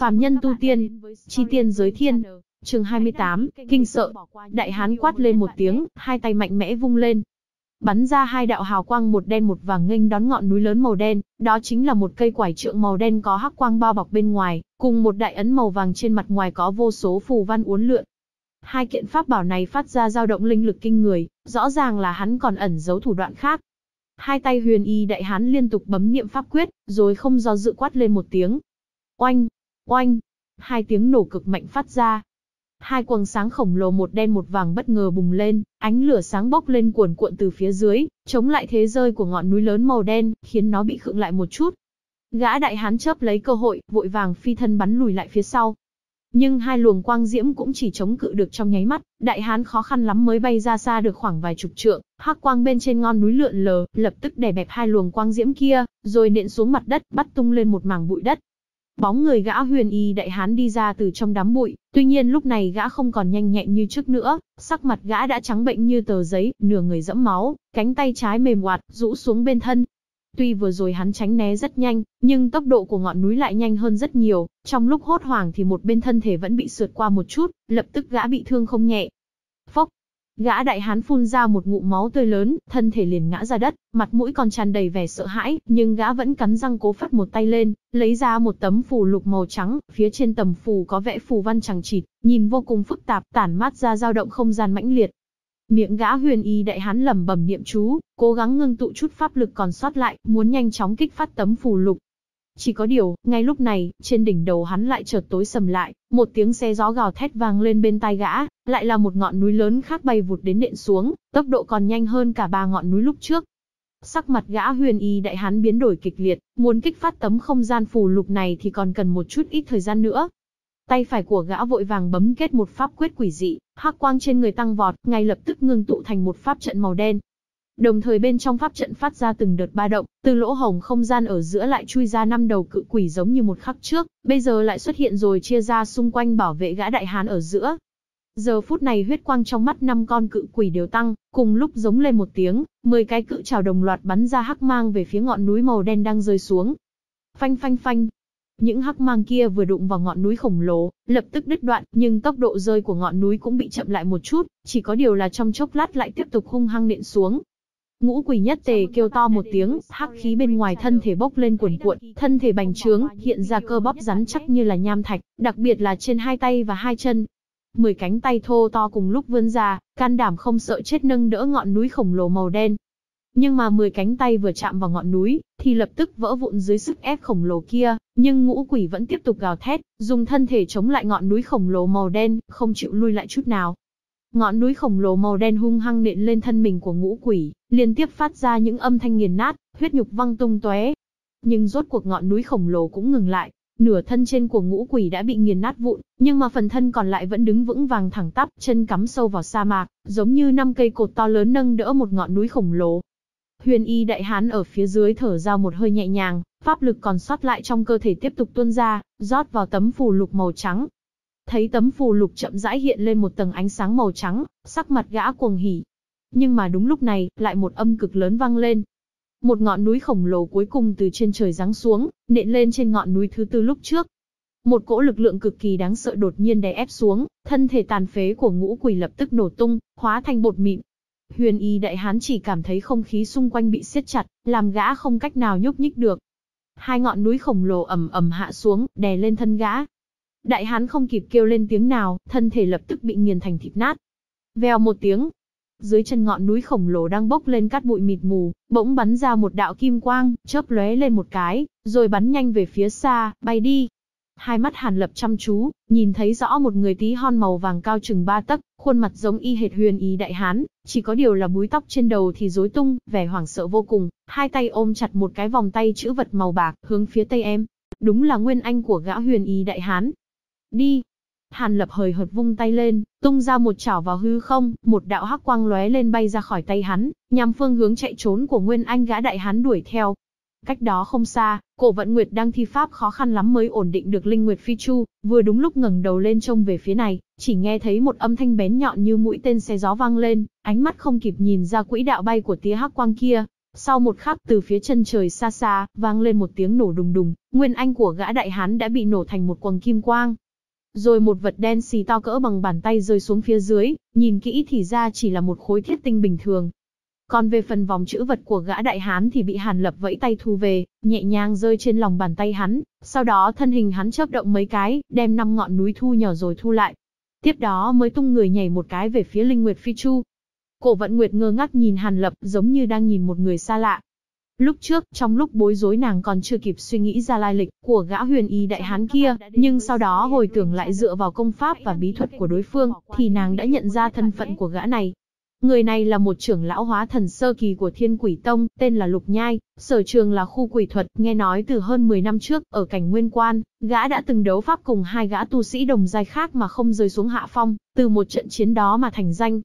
Phàm nhân tu tiên, chi tiên giới thiên. Chương 28, kinh sợ. Đại hán quát lên một tiếng, hai tay mạnh mẽ vung lên. Bắn ra hai đạo hào quang một đen một vàng nghênh đón ngọn núi lớn màu đen, đó chính là một cây quải trượng màu đen có hắc quang bao bọc bên ngoài, cùng một đại ấn màu vàng trên mặt ngoài có vô số phù văn uốn lượn. Hai kiện pháp bảo này phát ra dao động linh lực kinh người, rõ ràng là hắn còn ẩn giấu thủ đoạn khác. Hai tay huyền y đại hán liên tục bấm niệm pháp quyết, rồi không do dự quát lên một tiếng. Oanh, Oanh! Hai tiếng nổ cực mạnh phát ra. Hai quầng sáng khổng lồ một đen một vàng bất ngờ bùng lên, ánh lửa sáng bốc lên cuồn cuộn từ phía dưới, chống lại thế rơi của ngọn núi lớn màu đen, khiến nó bị khựng lại một chút. Gã đại hán chớp lấy cơ hội, vội vàng phi thân bắn lùi lại phía sau. Nhưng hai luồng quang diễm cũng chỉ chống cự được trong nháy mắt, đại hán khó khăn lắm mới bay ra xa được khoảng vài chục trượng, hắc quang bên trên ngọn núi lượn lờ, lập tức đè bẹp hai luồng quang diễm kia, rồi nện xuống mặt đất, bắt tung lên một mảng bụi đất. Bóng người gã huyền y đại hán đi ra từ trong đám bụi, tuy nhiên lúc này gã không còn nhanh nhẹn như trước nữa, sắc mặt gã đã trắng bệnh như tờ giấy, nửa người dẫm máu, cánh tay trái mềm oạt, rũ xuống bên thân. Tuy vừa rồi hắn tránh né rất nhanh, nhưng tốc độ của ngọn núi lại nhanh hơn rất nhiều, trong lúc hốt hoảng thì một bên thân thể vẫn bị sượt qua một chút, lập tức gã bị thương không nhẹ, Gã đại hán phun ra một ngụm máu tươi lớn, thân thể liền ngã ra đất, mặt mũi còn tràn đầy vẻ sợ hãi, nhưng gã vẫn cắn răng cố phát một tay lên, lấy ra một tấm phù lục màu trắng, phía trên tầm phù có vẽ phù văn chẳng chịt, nhìn vô cùng phức tạp, tản mát ra dao động không gian mãnh liệt. Miệng gã huyền y đại hán lẩm bẩm niệm chú, cố gắng ngưng tụ chút pháp lực còn sót lại, muốn nhanh chóng kích phát tấm phù lục, chỉ có điều, ngay lúc này, trên đỉnh đầu hắn lại chợt tối sầm lại, một tiếng xe gió gào thét vang lên bên tai gã, lại là một ngọn núi lớn khác bay vụt đến nện xuống, tốc độ còn nhanh hơn cả ba ngọn núi lúc trước. Sắc mặt gã huyền y đại hán biến đổi kịch liệt, muốn kích phát tấm không gian phù lục này thì còn cần một chút ít thời gian nữa. Tay phải của gã vội vàng bấm kết một pháp quyết quỷ dị, hắc quang trên người tăng vọt, ngay lập tức ngưng tụ thành một pháp trận màu đen, Đồng thời bên trong pháp trận phát ra từng đợt ba động, từ lỗ hồng không gian ở giữa lại chui ra năm đầu cự quỷ giống như một khắc trước, bây giờ lại xuất hiện rồi chia ra xung quanh bảo vệ gã đại hán ở giữa. Giờ phút này huyết quang trong mắt năm con cự quỷ đều tăng, cùng lúc giống lên một tiếng, 10 cái cự trào đồng loạt bắn ra hắc mang về phía ngọn núi màu đen đang rơi xuống. Phanh phanh phanh, những hắc mang kia vừa đụng vào ngọn núi khổng lồ, lập tức đứt đoạn, nhưng tốc độ rơi của ngọn núi cũng bị chậm lại một chút, chỉ có điều là trong chốc lát lại tiếp tục hung hăng nện xuống, Ngũ quỷ nhất tề kêu to một tiếng, hắc khí bên ngoài thân thể bốc lên cuồn cuộn, thân thể bành trướng, hiện ra cơ bắp rắn chắc như là nham thạch, đặc biệt là trên hai tay và hai chân. Mười cánh tay thô to cùng lúc vươn ra, can đảm không sợ chết nâng đỡ ngọn núi khổng lồ màu đen. Nhưng mà mười cánh tay vừa chạm vào ngọn núi, thì lập tức vỡ vụn dưới sức ép khổng lồ kia, nhưng ngũ quỷ vẫn tiếp tục gào thét, dùng thân thể chống lại ngọn núi khổng lồ màu đen, không chịu lui lại chút nào. Ngọn núi khổng lồ màu đen hung hăng nện lên thân mình của ngũ quỷ, liên tiếp phát ra những âm thanh nghiền nát, huyết nhục văng tung tóe. Nhưng rốt cuộc ngọn núi khổng lồ cũng ngừng lại, nửa thân trên của ngũ quỷ đã bị nghiền nát vụn, nhưng mà phần thân còn lại vẫn đứng vững vàng thẳng tắp, chân cắm sâu vào sa mạc, giống như năm cây cột to lớn nâng đỡ một ngọn núi khổng lồ. Huyền y đại hán ở phía dưới thở ra một hơi nhẹ nhàng, pháp lực còn sót lại trong cơ thể tiếp tục tuôn ra, rót vào tấm phù lục màu trắng. Thấy tấm phù lục chậm rãi hiện lên một tầng ánh sáng màu trắng, sắc mặt gã cuồng hỉ, nhưng mà đúng lúc này, lại một âm cực lớn vang lên. Một ngọn núi khổng lồ cuối cùng từ trên trời giáng xuống, nện lên trên ngọn núi thứ tư lúc trước. Một cỗ lực lượng cực kỳ đáng sợ đột nhiên đè ép xuống, thân thể tàn phế của ngũ quỷ lập tức nổ tung, hóa thành bột mịn. Huyền y đại hán chỉ cảm thấy không khí xung quanh bị siết chặt, làm gã không cách nào nhúc nhích được. Hai ngọn núi khổng lồ ầm ầm hạ xuống, đè lên thân gã, đại hán không kịp kêu lên tiếng nào, thân thể lập tức bị nghiền thành thịt nát. Vèo một tiếng, dưới chân ngọn núi khổng lồ đang bốc lên cát bụi mịt mù, bỗng bắn ra một đạo kim quang, chớp lóe lên một cái, rồi bắn nhanh về phía xa, bay đi. Hai mắt Hàn Lập chăm chú, nhìn thấy rõ một người tí hon màu vàng cao chừng ba tấc, khuôn mặt giống y hệt huyền ý đại hán, chỉ có điều là búi tóc trên đầu thì rối tung, vẻ hoảng sợ vô cùng, hai tay ôm chặt một cái vòng tay chữ vật màu bạc, hướng phía tây em. Đúng là nguyên anh của gã huyền ý đại hán. Đi, Hàn lập hời hợt vung tay lên, tung ra một chảo vào hư không, một đạo hắc quang lóe lên bay ra khỏi tay hắn, nhằm phương hướng chạy trốn của Nguyên Anh gã đại hắn đuổi theo. Cách đó không xa, cổ vận Nguyệt đang thi pháp khó khăn lắm mới ổn định được Linh Nguyệt Phi Chu, vừa đúng lúc ngẩng đầu lên trông về phía này, chỉ nghe thấy một âm thanh bén nhọn như mũi tên xe gió vang lên, ánh mắt không kịp nhìn ra quỹ đạo bay của tia hắc quang kia. Sau một khắc từ phía chân trời xa xa, vang lên một tiếng nổ đùng đùng, Nguyên Anh của gã đại hán đã bị nổ thành một quần kim quang, rồi một vật đen xì to cỡ bằng bàn tay rơi xuống phía dưới, nhìn kỹ thì ra chỉ là một khối thiết tinh bình thường. Còn về phần vòng chữ vật của gã đại hán thì bị Hàn Lập vẫy tay thu về, nhẹ nhàng rơi trên lòng bàn tay hắn, sau đó thân hình hắn chớp động mấy cái, đem năm ngọn núi thu nhỏ rồi thu lại. Tiếp đó mới tung người nhảy một cái về phía Linh Nguyệt Phi Chu. Cổ vận Nguyệt ngơ ngác nhìn Hàn Lập giống như đang nhìn một người xa lạ, Lúc trước, trong lúc bối rối nàng còn chưa kịp suy nghĩ ra lai lịch của gã huyền y đại hán kia, nhưng sau đó hồi tưởng lại dựa vào công pháp và bí thuật của đối phương, thì nàng đã nhận ra thân phận của gã này. Người này là một trưởng lão hóa thần sơ kỳ của Thiên Quỷ Tông, tên là Lục Nhai, sở trường là khu quỷ thuật, nghe nói từ hơn 10 năm trước, ở cảnh Nguyên Quan, gã đã từng đấu pháp cùng hai gã tu sĩ đồng giai khác mà không rơi xuống hạ phong, từ một trận chiến đó mà thành danh.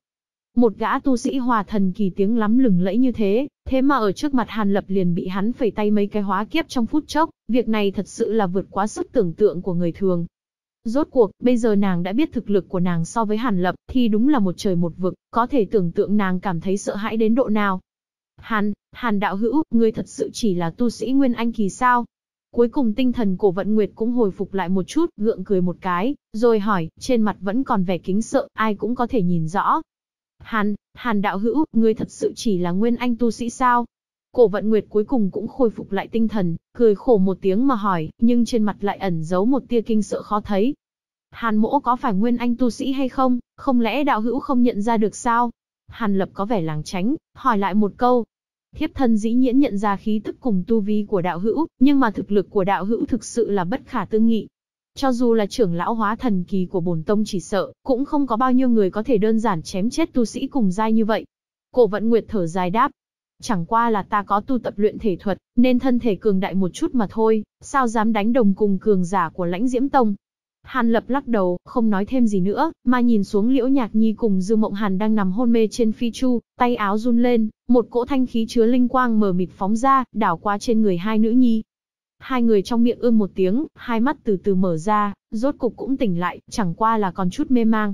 Một gã tu sĩ hòa thần kỳ tiếng lắm lừng lẫy như thế, thế mà ở trước mặt Hàn Lập liền bị hắn phẩy tay mấy cái hóa kiếp trong phút chốc, việc này thật sự là vượt quá sức tưởng tượng của người thường. Rốt cuộc, bây giờ nàng đã biết thực lực của nàng so với Hàn Lập thì đúng là một trời một vực, có thể tưởng tượng nàng cảm thấy sợ hãi đến độ nào. Hàn, Hàn đạo hữu, ngươi thật sự chỉ là tu sĩ Nguyên Anh kỳ sao? Cuối cùng tinh thần cổ vận nguyệt cũng hồi phục lại một chút, gượng cười một cái, rồi hỏi, trên mặt vẫn còn vẻ kính sợ, ai cũng có thể nhìn rõ, Hàn, Hàn đạo hữu, ngươi thật sự chỉ là nguyên anh tu sĩ sao? Cổ vận nguyệt cuối cùng cũng khôi phục lại tinh thần, cười khổ một tiếng mà hỏi, nhưng trên mặt lại ẩn giấu một tia kinh sợ khó thấy. Hàn mỗ có phải nguyên anh tu sĩ hay không, không lẽ đạo hữu không nhận ra được sao? Hàn lập có vẻ làng tránh, hỏi lại một câu. Thiếp thân dĩ nhiễn nhận ra khí tức cùng tu vi của đạo hữu, nhưng mà thực lực của đạo hữu thực sự là bất khả tư nghị, cho dù là trưởng lão hóa thần kỳ của bổn tông chỉ sợ, cũng không có bao nhiêu người có thể đơn giản chém chết tu sĩ cùng giai như vậy. Cổ vận nguyệt thở dài đáp. Chẳng qua là ta có tu tập luyện thể thuật, nên thân thể cường đại một chút mà thôi, sao dám đánh đồng cùng cường giả của lãnh diễm tông. Hàn lập lắc đầu, không nói thêm gì nữa, mà nhìn xuống liễu nhạc nhi cùng dư mộng hàn đang nằm hôn mê trên phi chu, tay áo run lên, một cỗ thanh khí chứa linh quang mờ mịt phóng ra, đảo qua trên người hai nữ nhi, Hai người trong miệng ưm một tiếng, hai mắt từ từ mở ra, rốt cục cũng tỉnh lại, chẳng qua là còn chút mê mang.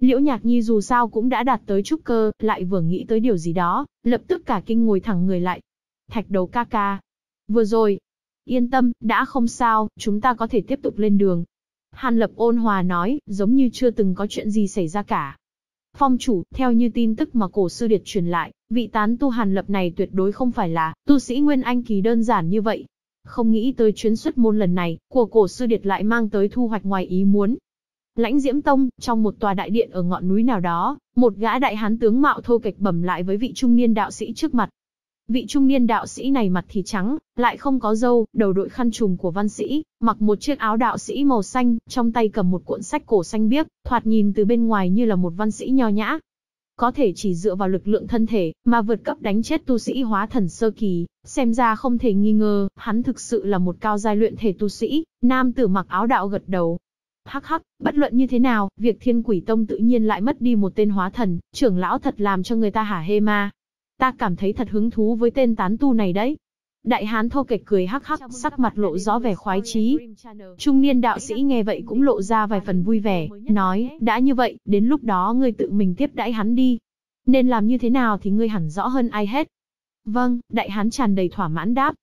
Liễu Nhạc Nhi dù sao cũng đã đạt tới trúc cơ, lại vừa nghĩ tới điều gì đó, lập tức cả kinh ngồi thẳng người lại. Thạch đầu ca ca. Vừa rồi. Yên tâm, đã không sao, chúng ta có thể tiếp tục lên đường. Hàn Lập ôn hòa nói, giống như chưa từng có chuyện gì xảy ra cả. Phong chủ, theo như tin tức mà cổ sư điệt truyền lại, vị tán tu Hàn Lập này tuyệt đối không phải là tu sĩ Nguyên Anh Kỳ đơn giản như vậy. Không nghĩ tới chuyến xuất môn lần này, của cổ sư điệt lại mang tới thu hoạch ngoài ý muốn. Lãnh Diễm Tông, trong một tòa đại điện ở ngọn núi nào đó, một gã đại hán tướng mạo thô kịch bẩm lại với vị trung niên đạo sĩ trước mặt. Vị trung niên đạo sĩ này mặt thì trắng, lại không có râu, đầu đội khăn trùm của văn sĩ, mặc một chiếc áo đạo sĩ màu xanh, trong tay cầm một cuộn sách cổ xanh biếc, thoạt nhìn từ bên ngoài như là một văn sĩ nho nhã, có thể chỉ dựa vào lực lượng thân thể, mà vượt cấp đánh chết tu sĩ hóa thần sơ kỳ, xem ra không thể nghi ngờ, hắn thực sự là một cao giai luyện thể tu sĩ, nam tử mặc áo đạo gật đầu. Hắc hắc, bất luận như thế nào, việc thiên quỷ tông tự nhiên lại mất đi một tên hóa thần, trưởng lão thật làm cho người ta hả hê ma. Ta cảm thấy thật hứng thú với tên tán tu này đấy, Đại hán thô kệch cười hắc hắc, sắc mặt lộ rõ vẻ khoái chí. Trung niên đạo sĩ nghe vậy cũng lộ ra vài phần vui vẻ, nói, đã như vậy, đến lúc đó ngươi tự mình tiếp đãi hắn đi. Nên làm như thế nào thì ngươi hẳn rõ hơn ai hết. Vâng, đại hán tràn đầy thỏa mãn đáp.